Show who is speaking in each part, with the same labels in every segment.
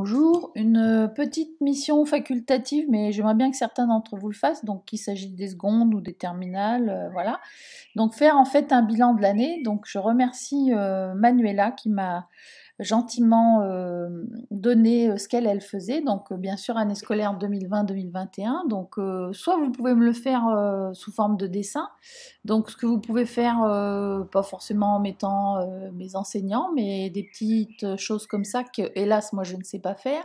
Speaker 1: bonjour. Une euh, petite mission facultative, mais j'aimerais bien que certains d'entre vous le fassent, donc qu'il s'agisse des secondes ou des terminales, euh, voilà. Donc faire en fait un bilan de l'année. Donc je remercie euh, Manuela qui m'a gentiment euh, donné euh, ce qu'elle elle faisait. Donc euh, bien sûr année scolaire 2020-2021. Donc soit vous pouvez me le faire sous forme de dessin. Donc ce que vous pouvez faire, pas forcément en mettant mes enseignants, mais des petites choses comme ça que hélas moi je ne sais pas faire.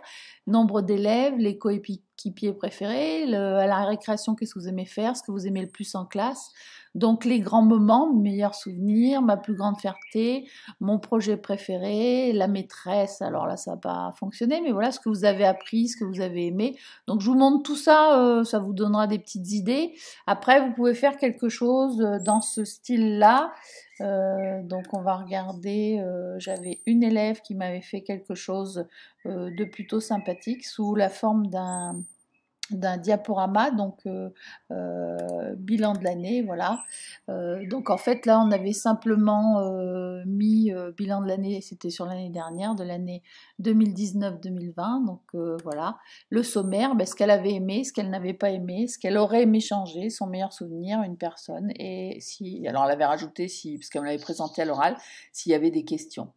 Speaker 1: Nombre d'élèves, les coéquipiers qui pied préféré, à la récréation, qu'est-ce que vous aimez faire, ce que vous aimez le plus en classe. Donc les grands moments, mes meilleurs souvenirs, ma plus grande fierté, mon projet préféré, la maîtresse. Alors là, ça n'a pas fonctionné, mais voilà ce que vous avez appris, ce que vous avez aimé. Donc je vous montre tout ça, euh, ça vous donnera des petites idées. Après, vous pouvez faire quelque chose euh, dans ce style-là. Euh, donc on va regarder, euh, j'avais une élève qui m'avait fait quelque chose euh, de plutôt sympathique sous la forme d'un d'un diaporama, donc bilan de l'année, voilà. donc en fait là on avait simplement mis bilan de l'année, c'était sur l'année dernière, de l'année 2019-2020. Donc euh, voilà, le sommaire, ben, ce qu'elle avait aimé, ce qu'elle n'avait pas aimé, ce qu'elle aurait aimé changer, son meilleur souvenir, une personne. Et si, alors elle avait rajouté, si, parce qu'elle me l'avait présenté à l'oral, s'il y avait des questions.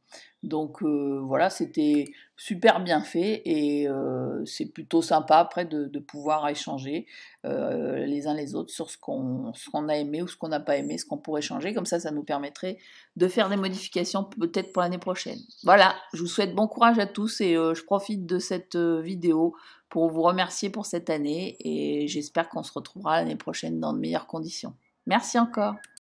Speaker 1: Donc euh, voilà, c'était super bien fait et euh, c'est plutôt sympa après de, pouvoir échanger euh, les uns les autres sur ce qu'on a aimé ou ce qu'on n'a pas aimé, ce qu'on pourrait changer. Comme ça, ça nous permettrait de faire des modifications peut-être pour l'année prochaine. Voilà, je vous souhaite bon courage à tous et je profite de cette vidéo pour vous remercier pour cette année et j'espère qu'on se retrouvera l'année prochaine dans de meilleures conditions. Merci encore.